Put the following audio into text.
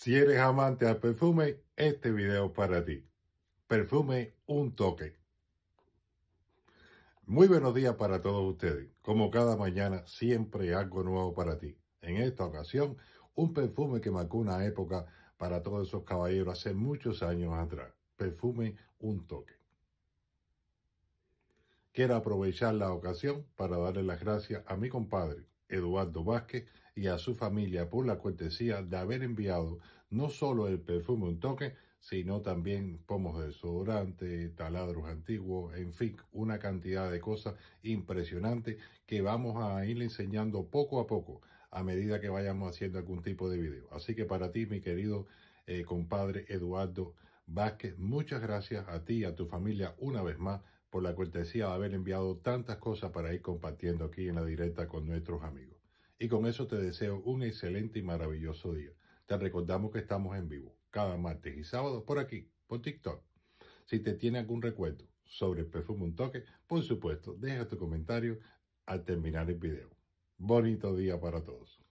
Si eres amante al perfume, este video es para ti. Perfume Un Toque. Muy buenos días para todos ustedes. Como cada mañana, siempre algo nuevo para ti. En esta ocasión, un perfume que marcó una época para todos esos caballeros hace muchos años atrás. Perfume Un Toque. Quiero aprovechar la ocasión para darle las gracias a mi compadre, Eduardo Vázquez y a su familia por la cortesía de haber enviado no solo el perfume Un Toque, sino también pomos de taladros antiguos, en fin, una cantidad de cosas impresionantes que vamos a ir enseñando poco a poco a medida que vayamos haciendo algún tipo de video. Así que para ti, mi querido eh, compadre Eduardo Vázquez, muchas gracias a ti y a tu familia una vez más por la cortesía de haber enviado tantas cosas para ir compartiendo aquí en la directa con nuestros amigos. Y con eso te deseo un excelente y maravilloso día. Te recordamos que estamos en vivo cada martes y sábado por aquí, por TikTok. Si te tiene algún recuerdo sobre el perfume Un Toque, por supuesto, deja tu comentario al terminar el video. Bonito día para todos.